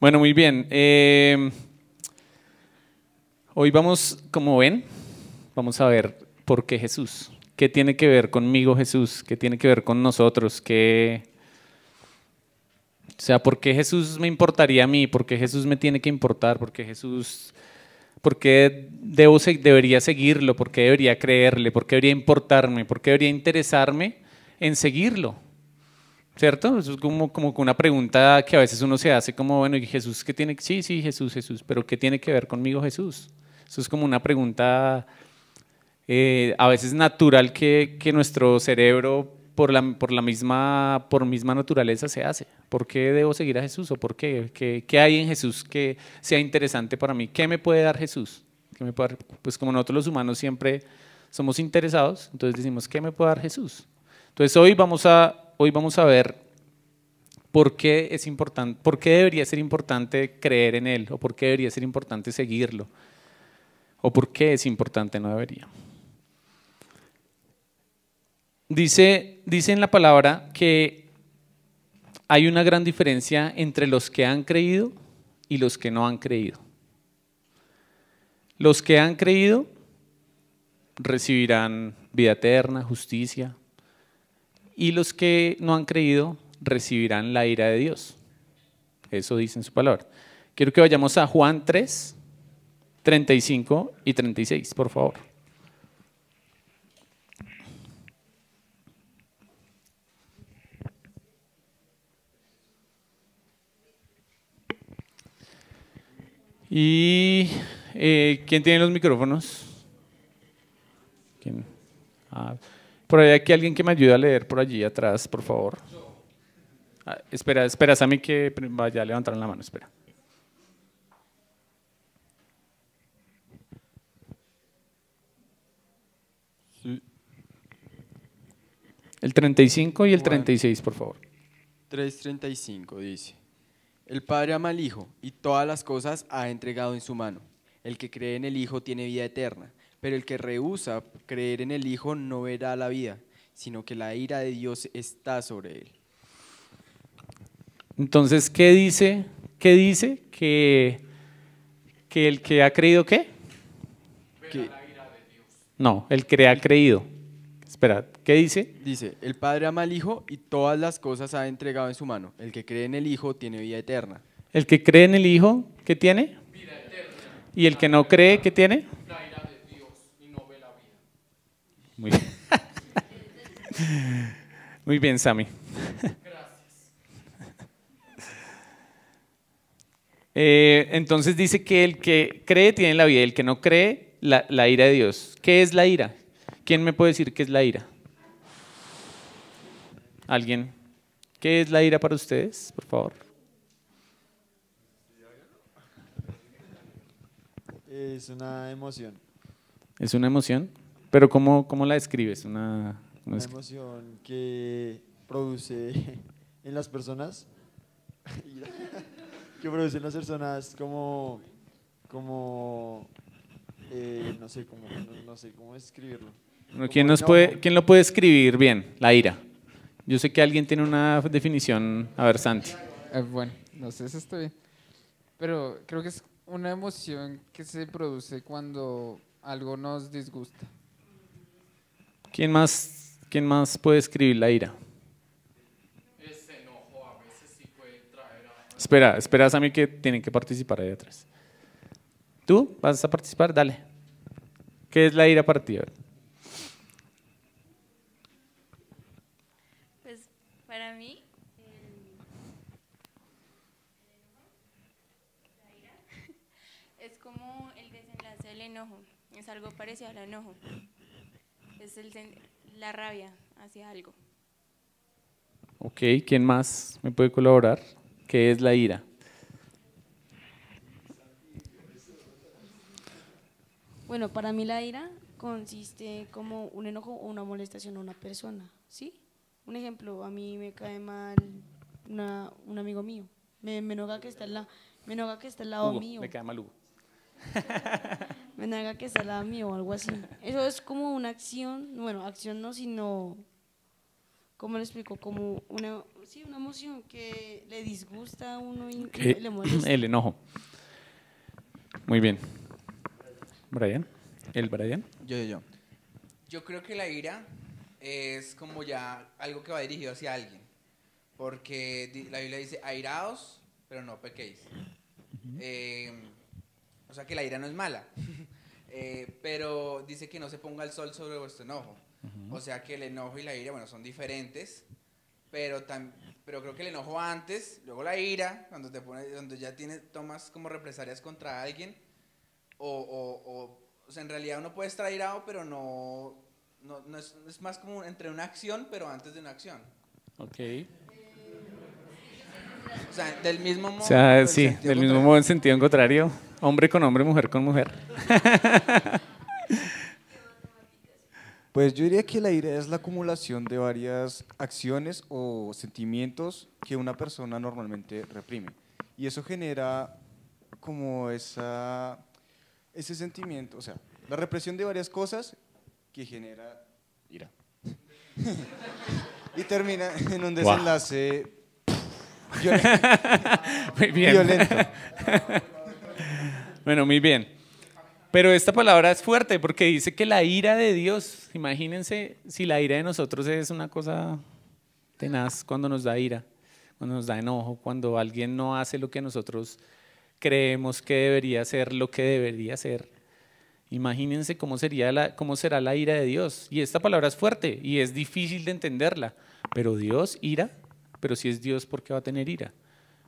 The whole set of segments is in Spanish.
Bueno, muy bien. Eh, hoy vamos, como ven, vamos a ver por qué Jesús. ¿Qué tiene que ver conmigo Jesús? ¿Qué tiene que ver con nosotros? O sea, ¿por qué Jesús me importaría a mí? ¿Por qué Jesús me tiene que importar? ¿Por qué Jesús... ¿Por qué debo, debería seguirlo? ¿Por qué debería creerle? ¿Por qué debería importarme? ¿Por qué debería interesarme en seguirlo? ¿Cierto? Eso es como, como una pregunta que a veces uno se hace como, bueno, ¿y Jesús qué tiene? Sí, sí, Jesús, Jesús, pero ¿qué tiene que ver conmigo Jesús? Eso es como una pregunta eh, a veces natural que, que nuestro cerebro por la, por la, misma, por misma naturaleza se hace. ¿Por qué debo seguir a Jesús? ¿O por qué? qué? qué? hay en Jesús que sea interesante para mí? ¿Qué me puede dar Jesús? me Pues como nosotros los humanos siempre somos interesados, entonces decimos, ¿qué me puede dar Jesús? Entonces hoy vamos a hoy vamos a ver por qué es importante, por qué debería ser importante creer en Él, o por qué debería ser importante seguirlo, o por qué es importante, no debería. Dice, dice en la palabra que hay una gran diferencia entre los que han creído y los que no han creído. Los que han creído recibirán vida eterna, justicia, y los que no han creído recibirán la ira de Dios. Eso dice en su palabra. Quiero que vayamos a Juan 3, 35 y 36, por favor. ¿Y eh, quién tiene los micrófonos? ¿Quién? Ah. Por ahí que alguien que me ayude a leer por allí atrás, por favor. Ah, espera, espera, mí que vaya a levantar la mano, espera. El 35 y el 36, por favor. 3.35 dice, el Padre ama al Hijo y todas las cosas ha entregado en su mano. El que cree en el Hijo tiene vida eterna pero el que rehúsa creer en el Hijo no verá la vida, sino que la ira de Dios está sobre él. Entonces, ¿qué dice? ¿Qué dice? Que, que el que ha creído qué? Que, No, el que ha creído. Esperad. ¿qué dice? Dice, el Padre ama al Hijo y todas las cosas ha entregado en su mano. El que cree en el Hijo tiene vida eterna. El que cree en el Hijo, ¿qué tiene? Vida eterna. ¿Y el que no cree, qué tiene? Muy bien. Muy bien, Sammy. Eh, entonces dice que el que cree tiene la vida, el que no cree, la, la, ira de Dios. ¿Qué es la ira? ¿Quién me puede decir qué es la ira? ¿Alguien? ¿Qué es la ira para ustedes, por favor? Es una emoción. ¿Es una emoción? Pero ¿cómo, cómo la describes? Una, una, emoción que produce en las personas, que produce en las personas como, como eh, no sé cómo, no, sé cómo escribirlo. ¿quién, nos puede, ¿Quién lo puede escribir bien? La ira. Yo sé que alguien tiene una definición, a ver, Santi. Eh, bueno, no sé si estoy bien. Pero creo que es una emoción que se produce cuando algo nos disgusta. ¿Quién más, quién más puede escribir la ira? Espera, esperas a mí que tienen que participar ahí atrás. ¿Tú vas a participar? Dale. ¿Qué es la ira partida? Pues para mí, la ira es como el desenlace del enojo. Es algo parecido al enojo. Es la rabia hacia algo. Ok, ¿quién más me puede colaborar? ¿Qué es la ira? Bueno, para mí la ira consiste como un enojo o una molestación a una persona, ¿sí? Un ejemplo, a mí me cae mal un amigo mío. Me, enoja que está al lado, mío. Me cae mal Hugo. me que está o algo así. Eso es como una acción, bueno, acción no, sino, ¿cómo le explico? Como una, sí, una emoción que le disgusta a uno y le molesta. El enojo. Muy bien. Brian, el Brian. Yo, yo, yo. Yo creo que la ira es como ya algo que va dirigido hacia alguien. Porque la Biblia dice, airaos, pero no pequéis. Eh, o sea que la ira no es mala. Eh, pero dice que no se ponga el sol sobre vuestro enojo. O sea que el enojo y la ira, bueno, son diferentes, pero, pero creo que el enojo antes, luego la ira, cuando, te ya tienes, tomas como represalias contra alguien, o, o, o, o sea, en realidad uno puede estar irado pero no, no, es, es, más como entre una acción, pero antes de una acción. Ok. O sea, del mismo modo. O sea, sí, del mismo modo en sentido contrario. Hombre con hombre, mujer con mujer. Pues yo diría que la ira es la acumulación de varias acciones o sentimientos que una persona normalmente reprime. Y eso genera como esa, ese sentimiento, o sea, la represión de varias cosas que genera ira. y termina en un desenlace Muy violento. Bueno, muy bien. Pero esta palabra es fuerte porque dice que la ira de Dios, imagínense si la ira de nosotros es una cosa tenaz cuando nos da ira, cuando nos da enojo, cuando alguien no hace lo que nosotros creemos que debería hacer, lo que debería hacer, Imagínense cómo, sería cómo será la ira de Dios. Y esta palabra es fuerte y es difícil de entenderla, pero Dios ira, pero si es Dios, ¿por qué va a tener ira?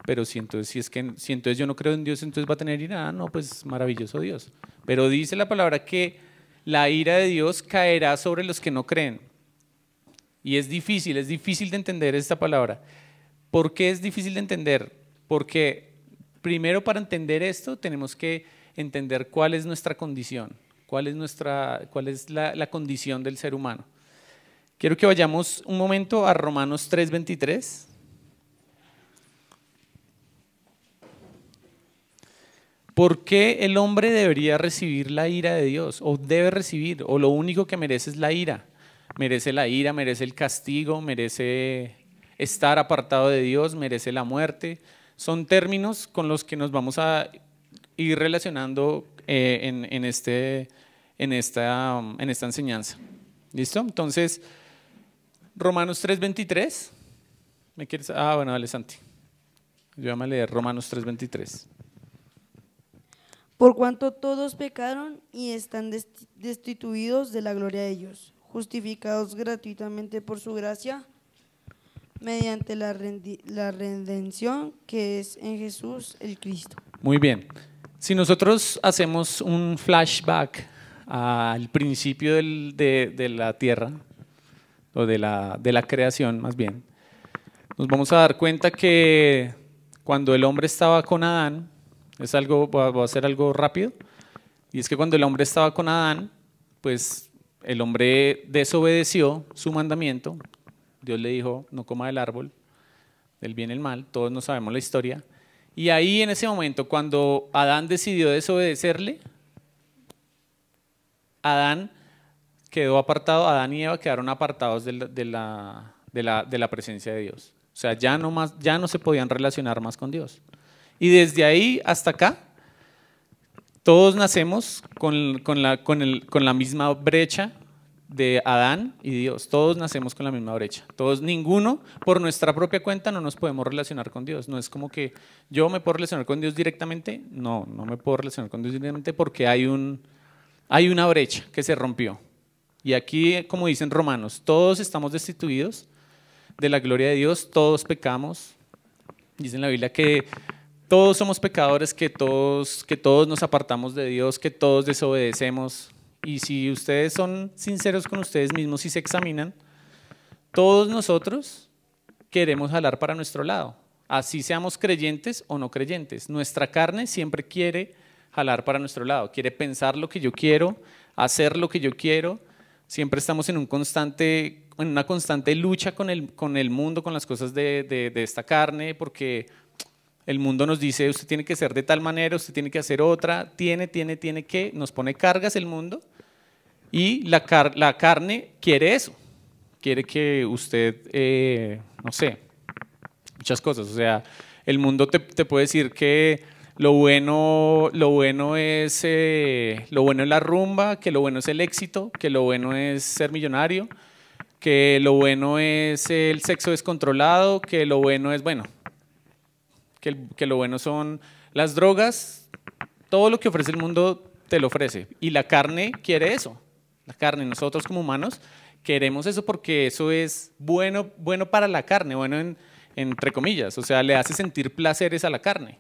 pero si entonces, si es que, si entonces yo no creo en Dios, entonces va a tener ira, ah, no, pues maravilloso Dios. Pero dice la palabra que la ira de Dios caerá sobre los que no creen. Y es difícil, es difícil de entender esta palabra. ¿Por qué es difícil de entender? Porque primero para entender esto tenemos que entender cuál es nuestra condición, cuál es, nuestra, cuál es la, la condición del ser humano. Quiero que vayamos un momento a Romanos 3:23. ¿Por qué el hombre debería recibir la ira de Dios? ¿O debe recibir? ¿O lo único que merece es la ira? Merece la ira, merece el castigo, merece estar apartado de Dios, merece la muerte. Son términos con los que nos vamos a ir relacionando eh, en, este, esta, en esta enseñanza. ¿Listo? Entonces, Romanos 3.23. ¿Me quieres? Ah, bueno, dale, Santi. Yo voy a leer Romanos 3.23 por cuanto todos pecaron y están destituidos de la gloria de ellos, justificados gratuitamente por su gracia, mediante la, la redención que es en Jesús el Cristo. Muy bien. Si nosotros hacemos un flashback al principio de, la tierra, o de de la creación más bien, nos vamos a dar cuenta que cuando el hombre estaba con Adán, es algo, voy a hacer algo rápido. Y es que cuando el hombre estaba con Adán, pues el hombre desobedeció su mandamiento. Dios le dijo, no coma del árbol, del bien y el mal. Todos no sabemos la historia. Y ahí en ese momento, cuando Adán decidió desobedecerle, Adán quedó apartado, Adán y Eva quedaron apartados de la, de la, presencia de Dios. O sea, ya no, más, ya no se podían relacionar más con Dios. Y desde ahí hasta acá, todos nacemos con, con, la, con, el, con la misma brecha de Adán y Dios. Todos nacemos con la misma brecha. Todos, ninguno, por nuestra propia cuenta, no nos podemos relacionar con Dios. No es como que yo me puedo relacionar con Dios directamente. No, no me puedo relacionar con Dios directamente porque hay, un, hay una brecha que se rompió. Y aquí, como dicen romanos, todos estamos destituidos de la gloria de Dios, todos pecamos. Dice en la Biblia que todos somos pecadores, que todos, que todos nos apartamos de Dios, que todos desobedecemos. Y si ustedes son sinceros con ustedes mismos y si se examinan, todos nosotros queremos jalar para nuestro lado, así seamos creyentes o no creyentes. Nuestra carne siempre quiere jalar para nuestro lado, quiere pensar lo que yo quiero, hacer lo que yo quiero. Siempre estamos en, un constante, en una constante lucha con el, con el mundo, con las cosas de, de, de esta carne, porque el mundo nos dice, usted tiene que ser de tal manera, usted tiene que hacer otra, tiene, tiene, tiene que, nos pone cargas el mundo y la, la carne quiere eso, quiere que usted, eh, no sé, muchas cosas, o sea, el mundo te, puede decir que lo bueno, lo bueno es eh, lo bueno es la rumba, que lo bueno es el éxito, que lo bueno es ser millonario, que lo bueno es el sexo descontrolado, que lo bueno es bueno, que, lo bueno son las drogas, todo lo que ofrece el mundo te lo ofrece. Y la carne quiere eso. La carne, nosotros como humanos, queremos eso porque eso es bueno, bueno para la carne, bueno en, entre comillas, o sea, le hace sentir placeres a la carne.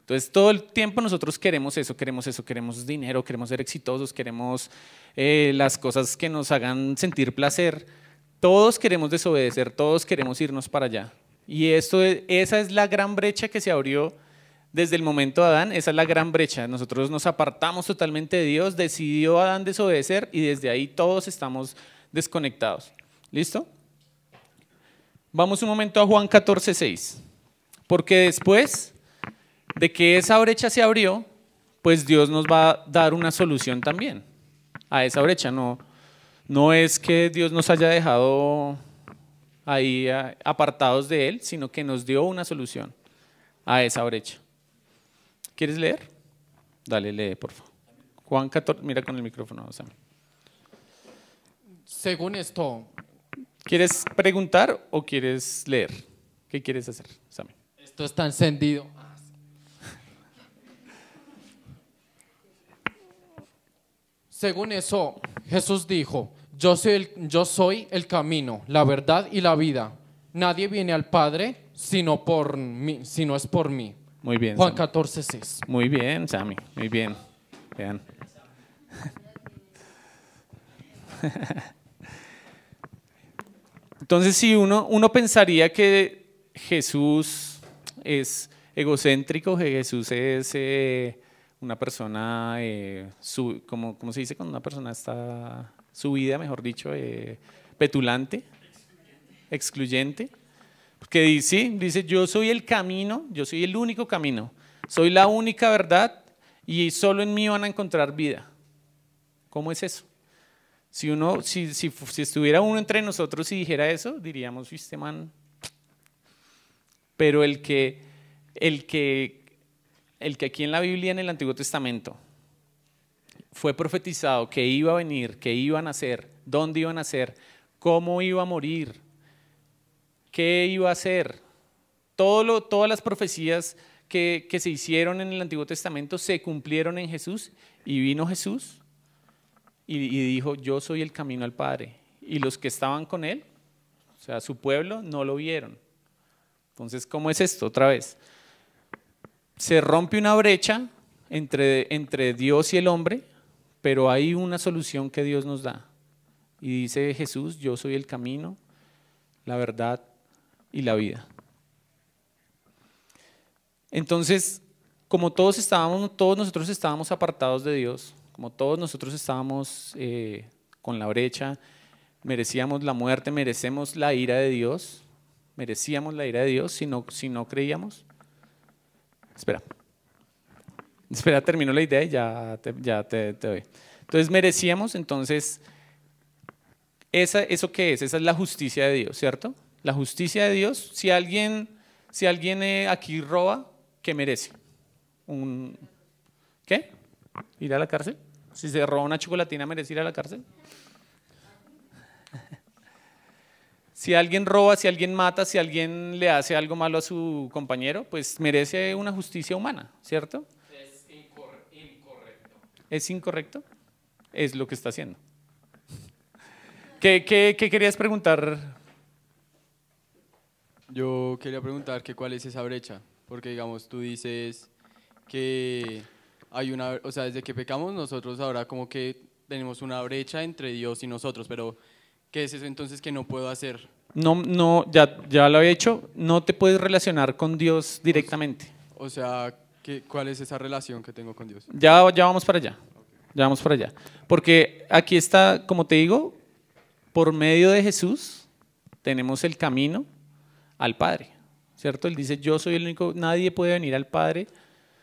Entonces, todo el tiempo nosotros queremos eso, queremos eso, queremos dinero, queremos ser exitosos, queremos eh, las cosas que nos hagan sentir placer. Todos queremos desobedecer, todos queremos irnos para allá. Y esto, esa es la gran brecha que se abrió desde el momento de Adán, esa es la gran brecha. Nosotros nos apartamos totalmente de Dios, decidió Adán desobedecer y desde ahí todos estamos desconectados. ¿Listo? Vamos un momento a Juan 14, 6. Porque después de que esa brecha se abrió, pues Dios nos va a dar una solución también a esa brecha. No, no es que Dios nos haya dejado ahí eh, apartados de Él, sino que nos dio una solución a esa brecha. ¿Quieres leer? Dale, lee, por favor. Juan 14, mira con el micrófono, sea. Según esto. ¿Quieres preguntar o quieres leer? ¿Qué quieres hacer, Sammy? Esto está encendido. Según eso, Jesús dijo, yo soy, el, yo soy el camino, la verdad y la vida. Nadie viene al Padre sino por mí, si no es por mí. Muy bien. Juan 14, 6. Muy bien, Sammy. Muy bien. Vean. Entonces, si uno, uno pensaría que Jesús es egocéntrico, que Jesús es eh, una persona, eh, su, como, ¿cómo se dice cuando una persona está su vida, mejor dicho, eh, petulante, excluyente. Porque dice, yo soy el camino, yo soy el único camino, soy la única verdad y solo en mí van a encontrar vida. ¿Cómo es eso? Si, uno, si, estuviera uno entre nosotros y dijera eso, diríamos, viste, man. Pero el que, el que, el que aquí en la Biblia, en el Antiguo Testamento, fue profetizado que iba a venir, que iba a nacer, dónde iba a nacer, cómo iba a morir, qué iba a hacer. Todo todas las profecías que, se hicieron en el Antiguo Testamento se cumplieron en Jesús y vino Jesús y, y dijo, yo soy el camino al Padre. Y los que estaban con él, o sea, su pueblo, no lo vieron. Entonces, ¿cómo es esto otra vez? Se rompe una brecha entre, entre Dios y el hombre pero hay una solución que Dios nos da. Y dice Jesús, yo soy el camino, la verdad y la vida. Entonces, como todos estábamos, todos nosotros estábamos apartados de Dios, como todos nosotros estábamos eh, con la brecha, merecíamos la muerte, merecemos la ira de Dios, merecíamos la ira de Dios si si no creíamos. Espera. Espera, termino la idea y ya te, doy. Entonces merecíamos, entonces, ¿eso qué es? Esa es la justicia de Dios, ¿cierto? La justicia de Dios, si alguien, si alguien eh, aquí roba, ¿qué merece? ¿Qué? ¿Ir a la cárcel? Si se roba una chocolatina, ¿merece ir a la cárcel? Si alguien roba, si alguien mata, si alguien le hace algo malo a su compañero, pues merece una justicia humana, ¿cierto? es incorrecto, es lo que está haciendo. ¿Qué, querías preguntar? Yo quería preguntar cuál es esa brecha, porque digamos tú dices que hay una, o sea, desde que pecamos nosotros ahora como que tenemos una brecha entre Dios y nosotros, pero ¿qué es eso entonces que no puedo hacer? No, no, ya, ya lo he hecho, no te puedes relacionar con Dios directamente. O sea, ¿Cuál es esa relación que tengo con Dios? Ya, ya vamos para allá. Ya vamos para allá. Porque aquí está, como te digo, por medio de Jesús tenemos el camino al Padre. ¿Cierto? Él dice, yo soy el único, nadie puede venir al Padre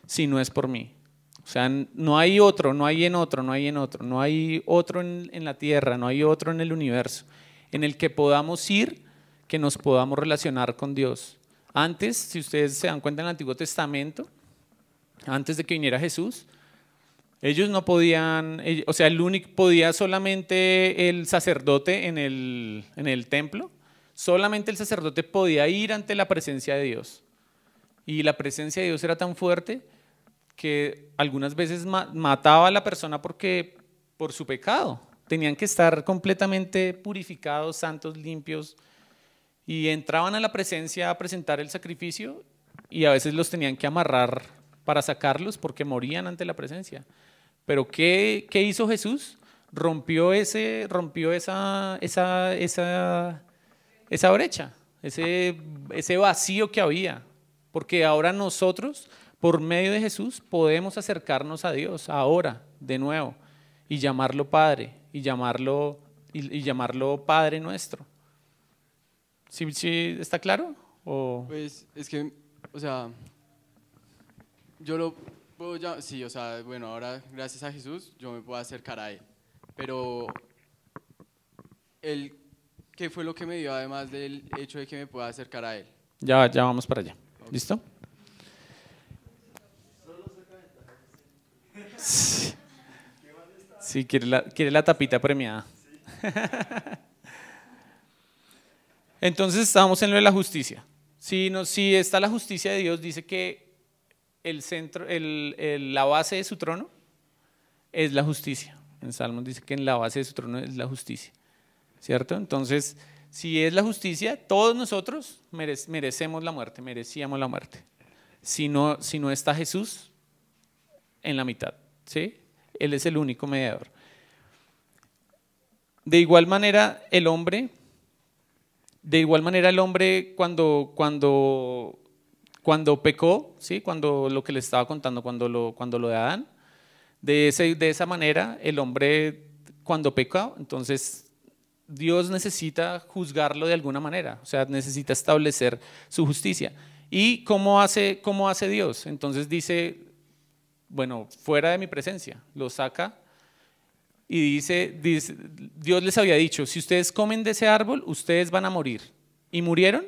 si no es por mí. O sea, no hay otro, no hay en otro, no hay en otro, no hay otro en, en la tierra, no hay otro en el universo en el que podamos ir, que nos podamos relacionar con Dios. Antes, si ustedes se dan cuenta en el Antiguo Testamento, antes de que viniera Jesús, ellos no podían, eh, o sea, el único, podía solamente el sacerdote en el, en el templo, solamente el sacerdote podía ir ante la presencia de Dios. Y la presencia de Dios era tan fuerte que algunas veces mataba a la persona porque por su pecado. Tenían que estar completamente purificados, santos, limpios. Y entraban a la presencia a presentar el sacrificio y a veces los tenían que amarrar para sacarlos porque morían ante la presencia. Pero ¿qué, qué hizo Jesús? Rompió, ese, rompió esa, esa, esa, esa brecha, ese, ese vacío que había, porque ahora nosotros, por medio de Jesús, podemos acercarnos a Dios ahora, de nuevo, y llamarlo Padre, y llamarlo, y, llamarlo Padre nuestro. ¿Sí, está claro? ¿O? Pues es que, o sea, yo lo puedo llamar, sí, o sea, bueno, ahora gracias a Jesús yo me puedo acercar a Él, pero el ¿qué fue lo que me dio además del hecho de que me pueda acercar a Él? Ya, ya vamos para allá. ¿Listo? Sí, quiere, la, quiere la tapita premiada. Entonces estamos en lo de la justicia. Si, no, si está la justicia de Dios, dice que el centro, la base de su trono es la justicia. En Salmos dice que en la base de su trono es la justicia, ¿cierto? Entonces, si es la justicia, todos nosotros merecemos la muerte, merecíamos la muerte. Si no, si no está Jesús en la mitad, ¿sí? Él es el único mediador. De igual manera, el hombre, de igual manera el hombre cuando, cuando cuando pecó, ¿sí? cuando lo que le estaba contando, cuando lo, cuando lo de Adán, de, de esa manera el hombre cuando pecó, entonces Dios necesita juzgarlo de alguna manera, o sea, necesita establecer su justicia. ¿Y cómo hace, cómo hace Dios? Entonces dice, bueno, fuera de mi presencia, lo saca y dice, Dios les había dicho, si ustedes comen de ese árbol, ustedes van a morir. ¿Y murieron?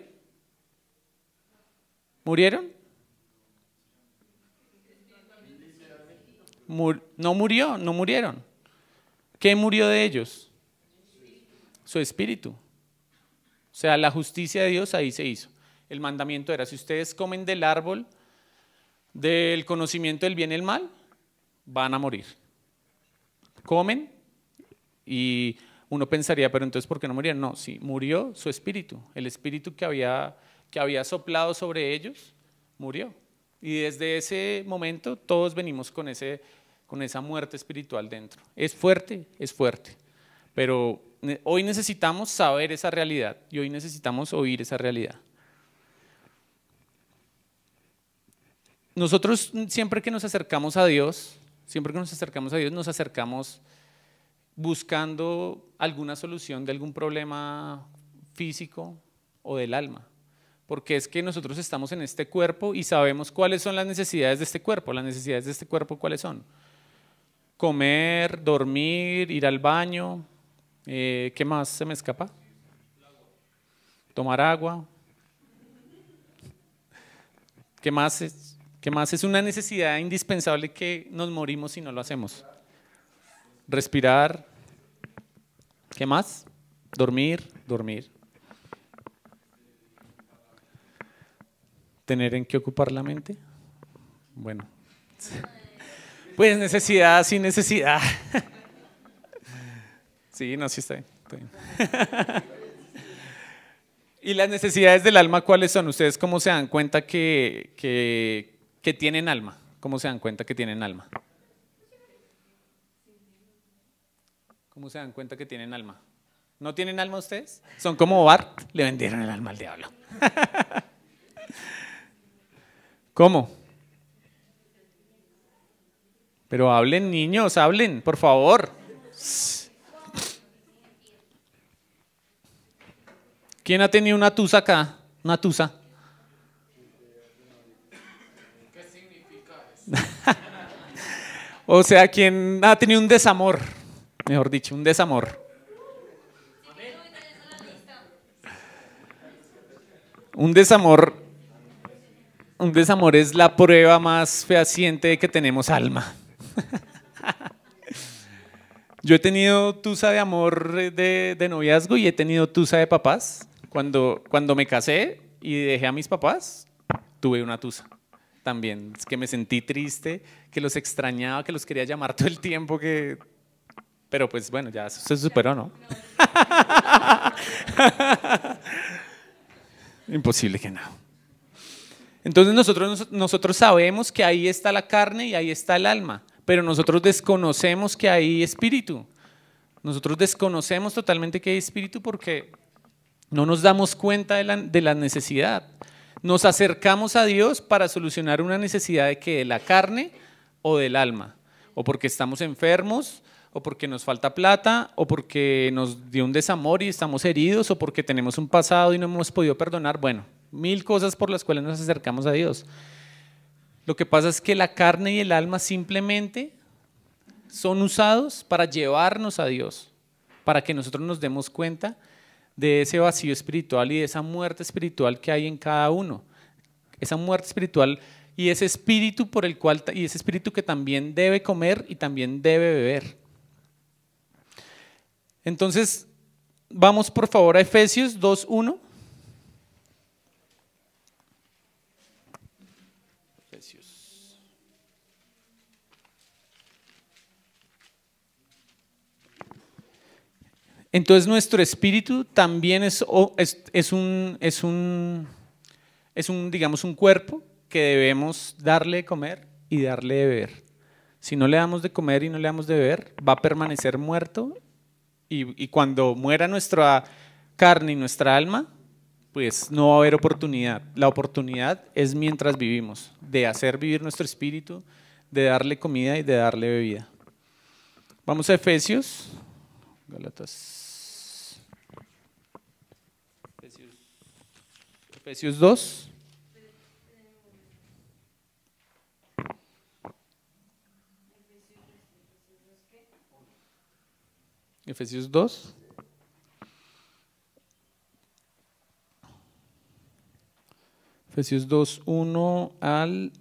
¿Murieron? no murió, no murieron. ¿Qué murió de ellos? Su espíritu. O sea, la justicia de Dios ahí se hizo. El mandamiento era, si ustedes comen del árbol del conocimiento del bien y el mal, van a morir. Comen y uno pensaría, pero entonces, ¿por qué no murieron? No, sí, murió su espíritu, el espíritu que había que había soplado sobre ellos murió. Y desde ese momento todos venimos con, ese, con esa muerte espiritual dentro. Es fuerte, es fuerte. Pero eh, hoy necesitamos saber esa realidad y hoy necesitamos oír esa realidad. Nosotros mm, siempre que nos acercamos a Dios, siempre que nos acercamos a Dios, nos acercamos buscando alguna solución de algún problema físico o del alma porque es que nosotros estamos en este cuerpo y sabemos cuáles son las necesidades de este cuerpo. Las necesidades de este cuerpo, ¿cuáles son? Comer, dormir, ir al baño. Eh, ¿Qué más se me escapa? Tomar agua. ¿Qué más ¿Qué más es una necesidad indispensable que nos morimos si no lo hacemos? Respirar. ¿Qué más? Dormir, dormir. ¿Tener en qué ocupar la mente? Bueno. Pues necesidad, sin necesidad. Sí, no, sí está bien. ¿Y las necesidades del alma cuáles son? ¿Ustedes cómo se dan cuenta que, tienen alma? ¿Cómo se dan cuenta que tienen alma? ¿Cómo se dan cuenta que tienen alma? ¿No tienen alma ustedes? Son como Bart, le vendieron el alma al diablo. ¿Cómo? Pero hablen niños, hablen, por favor. ¿Quién ha tenido una tusa acá? Una tusa. ¿Qué significa eso? o sea, ¿quién ha tenido un desamor? Mejor dicho, un desamor. Un desamor un desamor es la prueba más fehaciente de que tenemos alma. Yo he tenido tusa de amor eh, de, de, noviazgo y he tenido tusa de papás. Cuando, cuando me casé y dejé a mis papás, tuve una tusa también. Es que me sentí triste, que los extrañaba, que los quería llamar todo el tiempo, que... Pero pues bueno, ya se superó, ¿no? Imposible que no. Entonces nosotros, sabemos que ahí está la carne y ahí está el alma, pero nosotros desconocemos que hay espíritu. Nosotros desconocemos totalmente que hay espíritu porque no nos damos cuenta de la, de la necesidad. Nos acercamos a Dios para solucionar una necesidad de que de la carne o del alma, o porque estamos enfermos, o porque nos falta plata, o porque nos dio un desamor y estamos heridos, o porque tenemos un pasado y no hemos podido perdonar. Bueno, mil cosas por las cuales nos acercamos a Dios. Lo que pasa es que la carne y el alma simplemente son usados para llevarnos a Dios, para que nosotros nos demos cuenta de ese vacío espiritual y de esa muerte espiritual que hay en cada uno. Esa muerte espiritual y ese espíritu por el cual y ese espíritu que también debe comer y también debe beber. Entonces, vamos por favor a Efesios 2:1. Entonces nuestro espíritu también es, un, digamos, un cuerpo que debemos darle de comer y darle de beber. Si no le damos de comer y no le damos de beber, va a permanecer muerto y, cuando muera nuestra carne y nuestra alma, pues no va a haber oportunidad. La oportunidad es mientras vivimos, de hacer vivir nuestro espíritu, de darle comida y de darle bebida. Vamos a Efesios, Efesios 2. Efesios 2. Efesios 2, 1 al...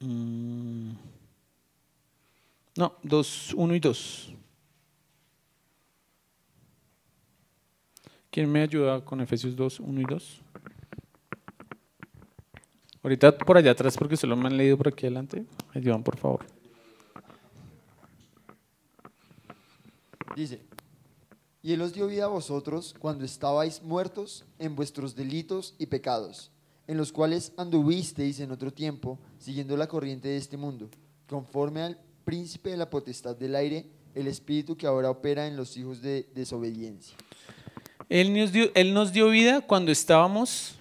Mm, no, 2, 1 y 2. ¿Quién me ayuda con Efesios 2, 1 y 2? Ahorita por allá atrás, porque solo me han leído por aquí adelante. llevan por favor. Dice, y Él os dio vida a vosotros cuando estabais muertos en vuestros delitos y pecados, en los cuales anduvisteis en otro tiempo, siguiendo la corriente de este mundo, conforme al príncipe de la potestad del aire, el espíritu que ahora opera en los hijos de desobediencia. Él nos dio, él nos dio vida cuando estábamos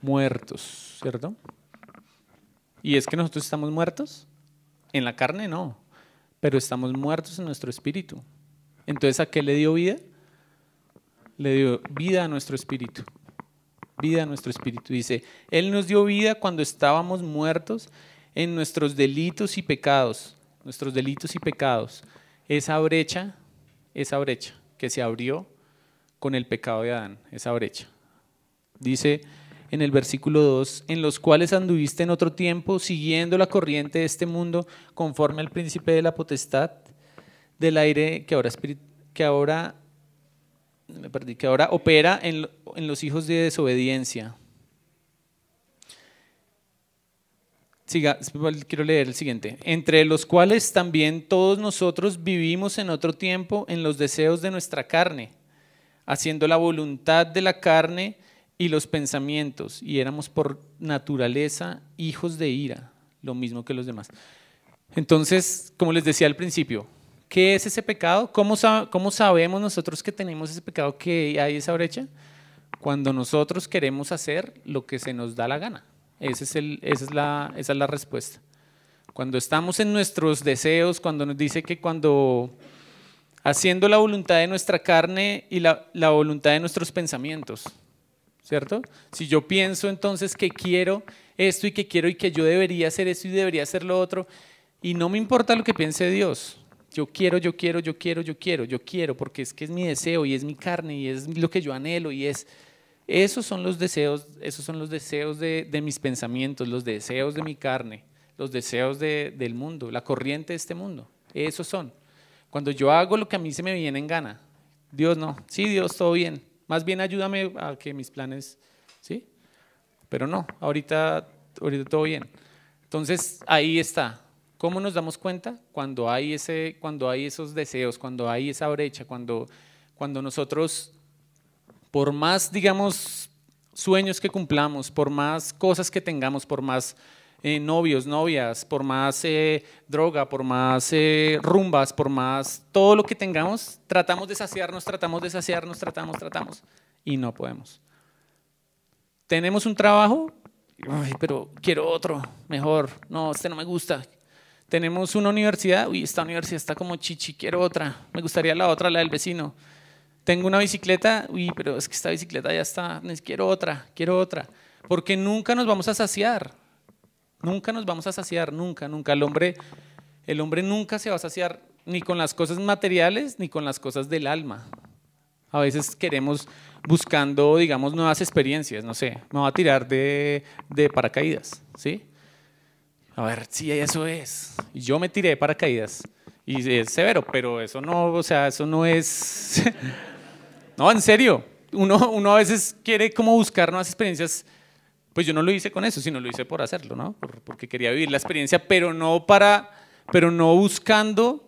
muertos, ¿cierto? Y es que nosotros estamos muertos en la carne, no, pero estamos muertos en nuestro espíritu. Entonces, ¿a qué le dio vida? Le dio vida a nuestro espíritu. Vida a nuestro espíritu. Dice, Él nos dio vida cuando estábamos muertos en nuestros delitos y pecados. Nuestros delitos y pecados. Esa brecha, esa brecha que se abrió con el pecado de Adán, esa brecha. Dice en el versículo 2, en los cuales anduviste en otro tiempo, siguiendo la corriente de este mundo, conforme al príncipe de la potestad del aire que ahora, que me perdí, que opera en, en los hijos de desobediencia. Siga, quiero leer el siguiente. Entre los cuales también todos nosotros vivimos en otro tiempo en los deseos de nuestra carne, haciendo la voluntad de la carne y los pensamientos, y éramos por naturaleza hijos de ira, lo mismo que los demás. Entonces, como les decía al principio, ¿qué es ese pecado? ¿Cómo, cómo sabemos nosotros que tenemos ese pecado, que hay esa brecha? Cuando nosotros queremos hacer lo que se nos da la gana. Ese es esa, es la, es la respuesta. Cuando estamos en nuestros deseos, cuando nos dice que cuando haciendo la voluntad de nuestra carne y la, la voluntad de nuestros pensamientos, ¿cierto? Si yo pienso entonces que quiero esto y que quiero y que yo debería hacer esto y debería hacer lo otro, y no me importa lo que piense Dios, yo quiero, yo quiero, yo quiero, yo quiero, yo quiero, porque es que es mi deseo y es mi carne y es lo que yo anhelo y es... Esos son los deseos, esos son los deseos de, mis pensamientos, los deseos de mi carne, los deseos del mundo, la corriente de este mundo. Esos son. Cuando yo hago lo que a mí se me viene en gana, Dios no, sí, Dios, todo bien, más bien ayúdame a que mis planes, ¿sí? Pero no, ahorita, ahorita todo bien. Entonces, ahí está. ¿Cómo nos damos cuenta? Cuando hay, ese, cuando hay esos deseos, cuando hay esa brecha, cuando, cuando nosotros, por más, digamos, sueños que cumplamos, por más cosas que tengamos, por más eh, novios, novias, por más eh, droga, por más eh, rumbas, por más todo lo que tengamos, tratamos de saciarnos, tratamos de saciarnos, tratamos, tratamos, y no podemos. Tenemos un trabajo, pero quiero otro, mejor, no, este no me gusta. Tenemos una universidad, uy, esta universidad está como chichi, quiero otra, me gustaría la otra, la del vecino. Tengo una bicicleta, uy, pero es que esta bicicleta ya está, quiero otra, quiero otra. Porque nunca nos vamos a saciar. Nunca nos vamos a saciar, nunca, nunca. El hombre, el hombre nunca se va a saciar ni con las cosas materiales ni con las cosas del alma. A veces queremos buscando, digamos, nuevas experiencias, no sé, me va a tirar de, paracaídas, ¿sí? A ver, sí, eso es. yo me tiré de paracaídas y es severo, pero eso no, o sea, eso no es... no, en serio, uno, uno a veces quiere como buscar nuevas experiencias pues yo no lo hice con eso, sino lo hice por hacerlo, ¿no? porque quería vivir la experiencia, pero no para, pero no buscando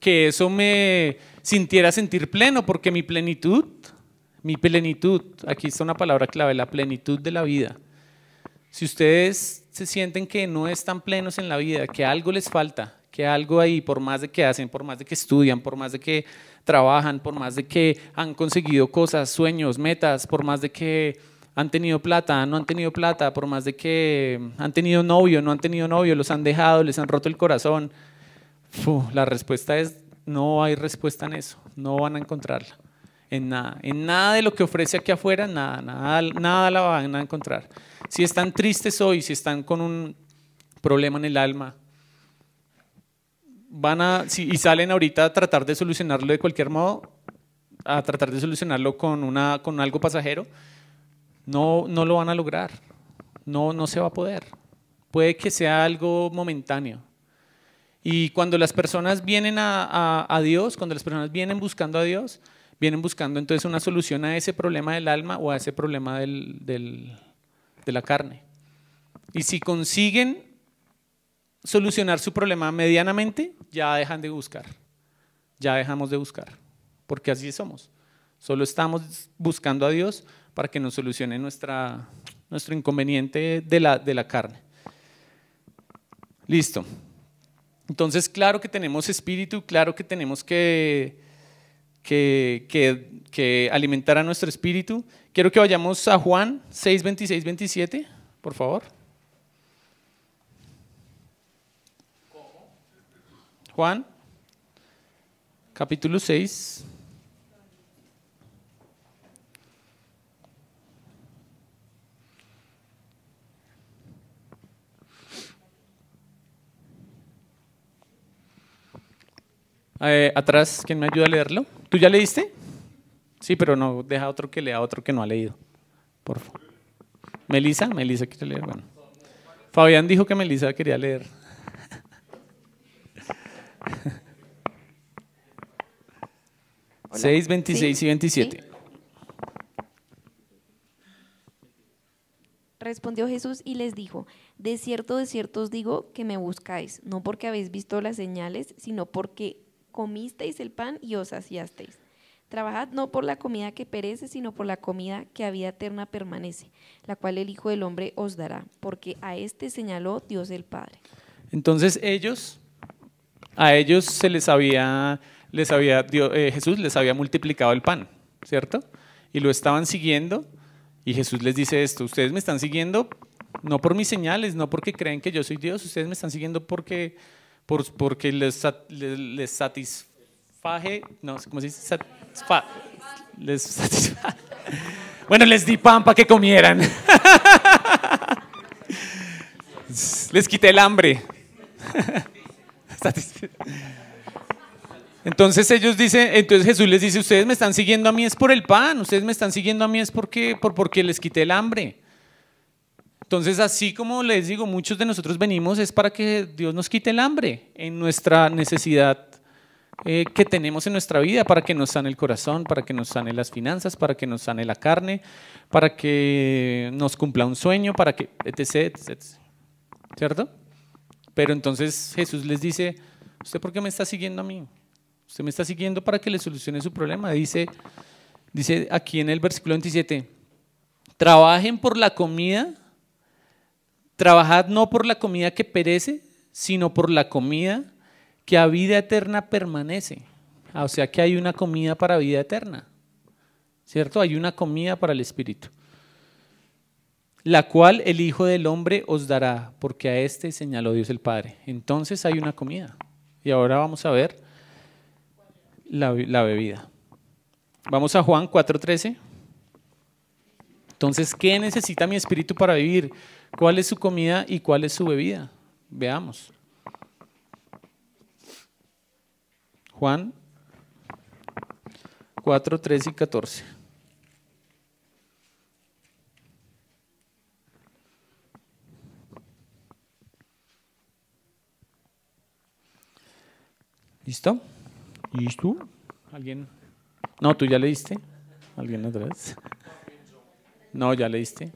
que eso me sintiera sentir pleno, porque mi plenitud, mi plenitud, aquí está una palabra clave, la plenitud de la vida. Si ustedes se sienten que no están plenos en la vida, que algo les falta, que algo ahí, por más de que hacen, por más de que estudian, por más de que trabajan, por más de que han conseguido cosas, sueños, metas, por más de que han tenido plata, no han tenido plata, por más de que han tenido novio, no han tenido novio, los han dejado, les han roto el corazón. la respuesta es, no hay respuesta en eso, no van a encontrarla, en nada, en nada de lo que ofrece aquí afuera, nada, nada, nada la van a encontrar. Si están tristes hoy, si están con un problema en el alma, van a, si, y salen ahorita a tratar de solucionarlo de cualquier modo, a tratar de solucionarlo con, una, con algo pasajero, no, no lo van a lograr. No, no se va a poder. Puede que sea algo momentáneo. Y cuando las personas vienen a, Dios, cuando las personas vienen buscando a Dios, vienen buscando entonces una solución a ese problema del alma o a ese problema de la carne. Y si consiguen solucionar su problema medianamente, ya dejan de buscar, ya dejamos de buscar, porque así somos. Solo estamos buscando a Dios para que nos solucione nuestro inconveniente de la, carne. Listo. Entonces, claro que tenemos espíritu, claro que tenemos que, que, que alimentar a nuestro espíritu. Quiero que vayamos a Juan 6, 26, 27, por favor. Juan, capítulo 6, Eh, atrás, ¿quién me ayuda a leerlo? ¿Tú ya leíste? Sí, pero no, deja otro que lea, otro que no ha leído. Por favor. Melisa, Melisa quiere leer. Bueno. Fabián dijo que Melisa quería leer. 6, 26 y 27. Respondió Jesús y les dijo, de cierto, de cierto os digo que me buscáis, no porque habéis visto las señales, sino porque comisteis el pan y os saciasteis. Trabajad no por la comida que perece, sino por la comida que a vida eterna permanece, la cual el Hijo del Hombre os dará, porque a este señaló Dios el Padre. Entonces ellos, a ellos se les había, les había eh, Jesús les había multiplicado el pan, ¿cierto? Y lo estaban siguiendo, y Jesús les dice esto, ustedes me están siguiendo no por mis señales, no porque creen que yo soy Dios, ustedes me están siguiendo porque por, porque les, les, satisfaje, no sé cómo se dice, les Bueno, les di pan para que comieran. Les quité el hambre. Entonces ellos dicen, entonces Jesús les dice, ustedes me están siguiendo a mí es por el pan, ustedes me están siguiendo a mí es porque, por, porque les quité el hambre. Entonces, así como les digo, muchos de nosotros venimos es para que Dios nos quite el hambre en nuestra necesidad eh, que tenemos en nuestra vida, para que nos sane el corazón, para que nos sane las finanzas, para que nos sane la carne, para que nos cumpla un sueño, para que, etc, etc. ¿Cierto? Pero entonces Jesús les dice, ¿usted por qué me está siguiendo a mí? Usted me está siguiendo para que le solucione su problema. Dice, dice aquí en el versículo 27, trabajen por la comida Trabajad no por la comida que perece, sino por la comida que a vida eterna permanece. Ah, o sea que hay una comida para vida eterna, ¿cierto? Hay una comida para el Espíritu, la cual el Hijo del Hombre os dará, porque a este señaló Dios el Padre. Entonces hay una comida. Y ahora vamos a ver la, la bebida. Vamos a Juan 4.13. Entonces, ¿qué necesita mi espíritu para vivir? ¿Cuál es su comida y cuál es su bebida? Veamos. Juan 4, 3 y 14. ¿Listo? ¿Y tú? ¿Alguien? No, tú ya le diste? ¿Alguien atrás? No, ya leíste.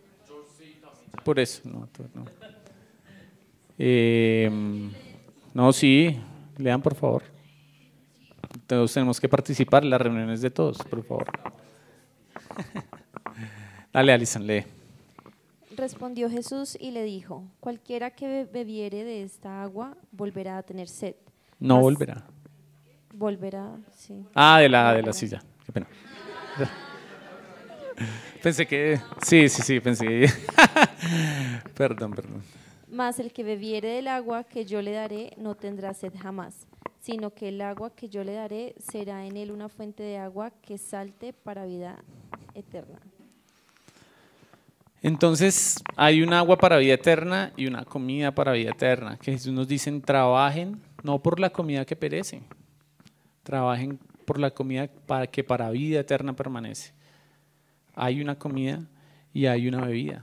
Por eso, no. Eh, no, sí, lean por favor. Todos tenemos que participar en las reuniones de todos, por favor. Dale, Alison, lee. Respondió Jesús y le dijo, cualquiera que bebiere de esta agua volverá a tener sed. No volverá. Volverá, sí. Ah, de la, de la silla. Qué pena pensé que. Sí, sí, sí, pensé. perdón, perdón. Mas el que bebiere del agua que yo le daré no tendrá sed jamás, sino que el agua que yo le daré será en él una fuente de agua que salte para vida eterna. Entonces hay un agua para vida eterna y una comida para vida eterna. Que Jesús nos dice, trabajen no por la comida que perece, trabajen por la comida para que para vida eterna permanece hay una comida y hay una bebida.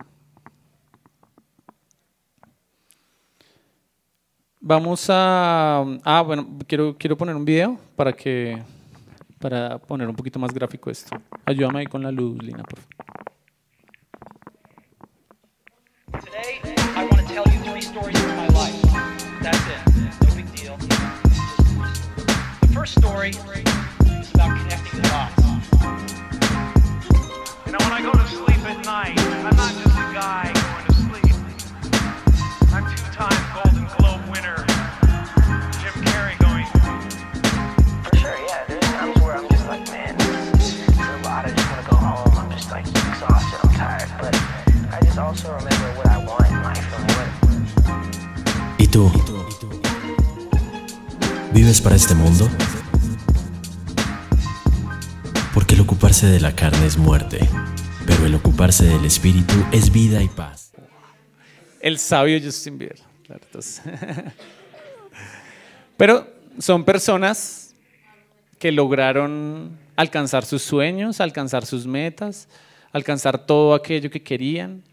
Vamos a... Ah, bueno, quiero, quiero poner un video para que... Para poner un poquito más gráfico esto. Ayúdame ahí con la luz, Lina, por favor. Today, I want to tell you three stories from my life. That's it. No big deal. first story is about connecting the dots. You when I go to sleep at night, I'm not just a guy going to sleep. I'm two-time Golden Globe winner, Jim Carrey going. For sure, yeah. There's times where I'm just like, man, a lot. I just want to go home. I'm just like exhausted. I'm tired. But I just also remember what I want in life and what. ¿Y tú? ¿Vives para este mundo? Porque el ocuparse de la carne es muerte, pero el ocuparse del espíritu es vida y paz. El sabio Justin Bieber. Pero son personas que lograron alcanzar sus sueños, alcanzar sus metas, alcanzar todo aquello que querían.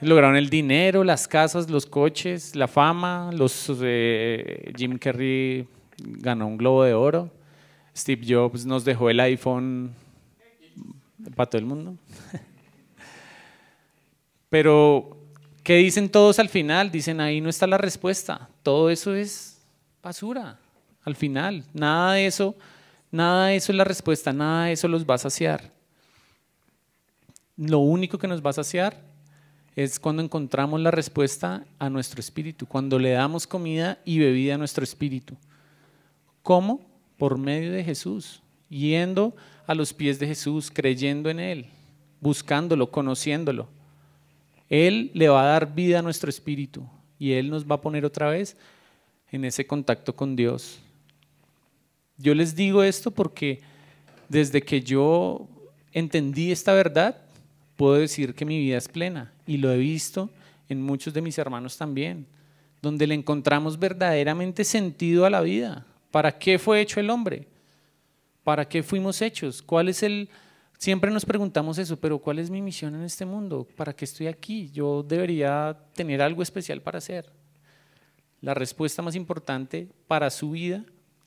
Lograron el dinero, las casas, los coches, la fama. Los eh, Jim Carrey ganó un globo de oro. Steve Jobs nos dejó el iPhone para todo el mundo. Pero, ¿qué dicen todos al final? Dicen, ahí no está la respuesta. Todo eso es basura. Al final, nada de eso, nada de eso es la respuesta, nada de eso los va a saciar. Lo único que nos va a saciar es cuando encontramos la respuesta a nuestro espíritu, cuando le damos comida y bebida a nuestro espíritu. ¿Cómo? por medio de Jesús, yendo a los pies de Jesús, creyendo en Él, buscándolo, conociéndolo. Él le va a dar vida a nuestro espíritu y Él nos va a poner otra vez en ese contacto con Dios. Yo les digo esto porque desde que yo entendí esta verdad, puedo decir que mi vida es plena y lo he visto en muchos de mis hermanos también, donde le encontramos verdaderamente sentido a la vida, ¿Para qué fue hecho el hombre? ¿Para qué fuimos hechos? ¿Cuál es el... Siempre nos preguntamos eso, pero ¿cuál es mi misión en este mundo? ¿Para qué estoy aquí? Yo debería tener algo especial para hacer. La respuesta más importante para su vida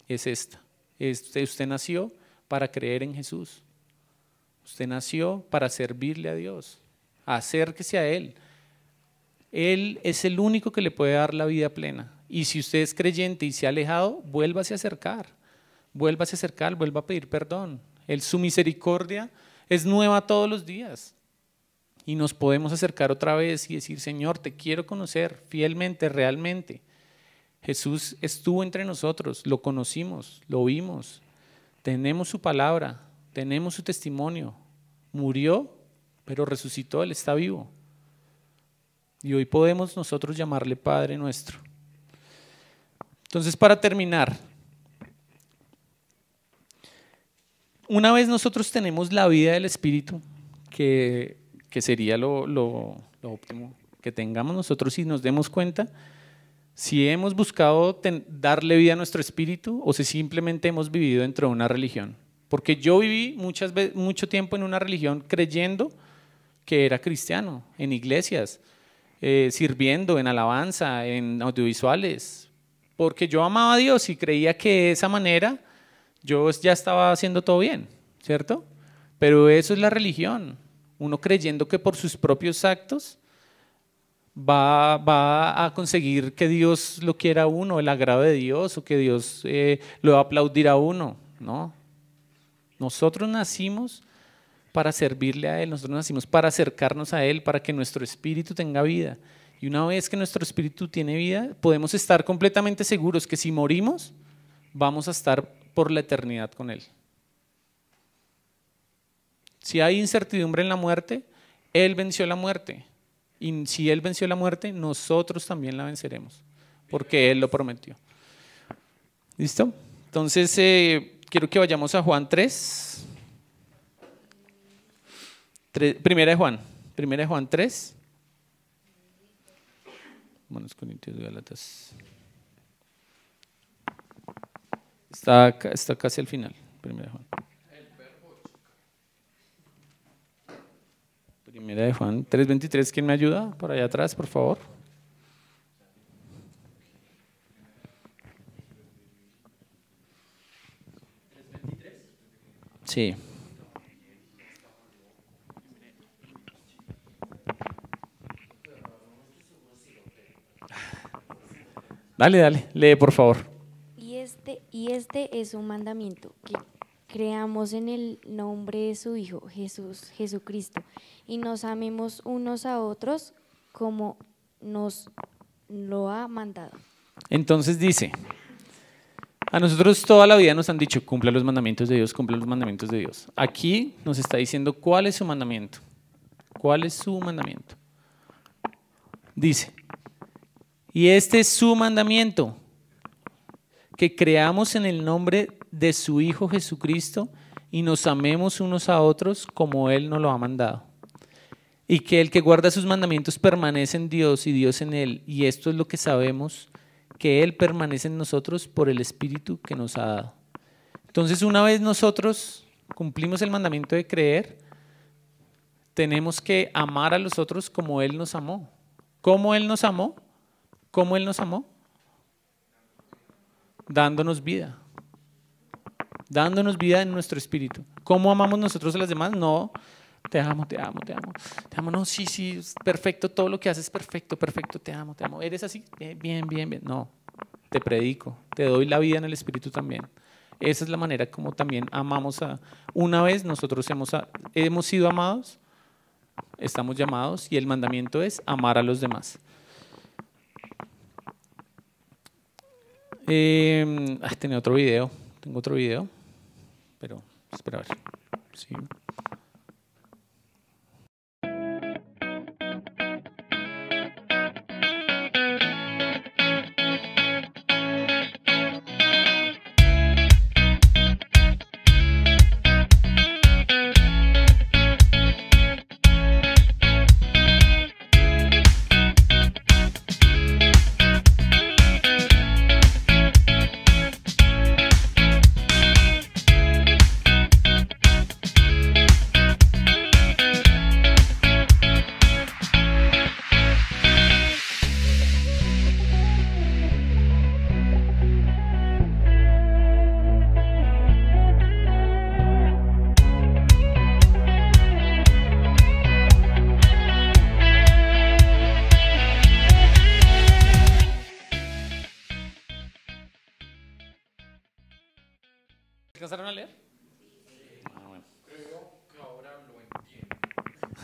es esta. usted nació para creer en Jesús. Usted nació para servirle a Dios. Acérquese a Él. Él es el único que le puede dar la vida plena. Y si usted es creyente y se ha alejado, vuélvase a acercar, vuélvase a acercar, vuelva a pedir perdón. Él, su misericordia es nueva todos los días. Y nos podemos acercar otra vez y decir, Señor, te quiero conocer fielmente, realmente. Jesús estuvo entre nosotros, lo conocimos, lo vimos, tenemos su palabra, tenemos su testimonio. Murió, pero resucitó, Él está vivo. Y hoy podemos nosotros llamarle Padre nuestro. Entonces, para terminar, una vez nosotros tenemos la vida del Espíritu, que, sería lo, óptimo que tengamos nosotros si nos demos cuenta, si hemos buscado darle vida a nuestro espíritu o si simplemente hemos vivido dentro de una religión. Porque yo viví muchas veces, mucho tiempo en una religión creyendo que era cristiano, en iglesias, eh, sirviendo, en alabanza, en audiovisuales, porque yo amaba a Dios y creía que de esa manera yo ya estaba haciendo todo bien, ¿cierto? Pero eso es la religión, uno creyendo que por sus propios actos va, va a conseguir que Dios lo quiera a uno, el agrado de Dios, o que Dios eh, lo va a aplaudir a uno, ¿no? Nosotros nacimos para servirle a Él, nosotros nacimos para acercarnos a Él, para que nuestro espíritu tenga vida. Y una vez que nuestro espíritu tiene vida, podemos estar completamente seguros que si morimos, vamos a estar por la eternidad con Él. Si hay incertidumbre en la muerte, Él venció la muerte. Y si Él venció la muerte, nosotros también la venceremos, porque Él lo prometió. ¿Listo? Entonces, eh, quiero que vayamos a Juan 3 primera de Juan. Primera de Juan 3. Romanos, Corintios, Galatas. Está, está casi al final, primera de Juan. Primera de Juan 3.23, ¿quién me ayuda? Por allá atrás, por favor. Sí. Dale, dale, lee por favor. Y este, y este es un mandamiento, que creamos en el nombre de su Hijo, Jesús, Jesucristo, y nos amemos unos a otros como nos lo ha mandado. Entonces dice, a nosotros toda la vida nos han dicho, cumple los mandamientos de Dios, cumple los mandamientos de Dios. Aquí nos está diciendo cuál es su mandamiento. ¿Cuál es su mandamiento? Dice, y este es su mandamiento, que creamos en el nombre de su Hijo Jesucristo y nos amemos unos a otros como Él nos lo ha mandado. Y que el que guarda sus mandamientos permanece en Dios y Dios en Él. Y esto es lo que sabemos, que Él permanece en nosotros por el Espíritu que nos ha dado. Entonces una vez nosotros cumplimos el mandamiento de creer, tenemos que amar a los otros como Él nos amó. ¿Cómo Él nos amó? ¿Cómo Él nos amó? Dándonos vida. Dándonos vida en nuestro espíritu. ¿Cómo amamos nosotros a las demás? No, te amo, te amo, te amo. Te amo, no, sí, sí, perfecto, todo lo que haces es perfecto, perfecto, te amo, te amo. ¿Eres así? Eh, bien, bien, bien. No, te predico, te doy la vida en el espíritu también. Esa es la manera como también amamos a... Una vez nosotros hemos, hemos sido amados, estamos llamados y el mandamiento es amar a los demás. Eh, ah, otro video. Tengo otro video. Pero, espera a ver. Sí.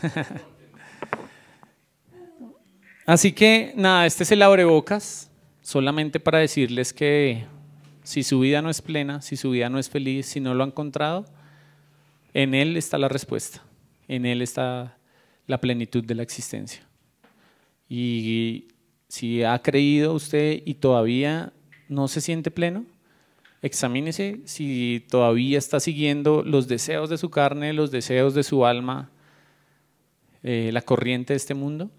Así que nada, este es el abrebocas, solamente para decirles que si su vida no es plena, si su vida no es feliz, si no lo ha encontrado, en Él está la respuesta, en Él está la plenitud de la existencia. Y si ha creído usted y todavía no se siente pleno, examínese si todavía está siguiendo los deseos de su carne, los deseos de su alma, eh, la corriente de este mundo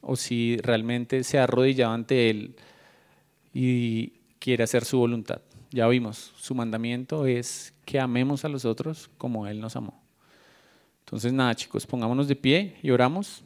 o si realmente se ha arrodillado ante Él y quiere hacer su voluntad. Ya vimos, su mandamiento es que amemos a los otros como Él nos amó. Entonces nada chicos, pongámonos de pie y oramos.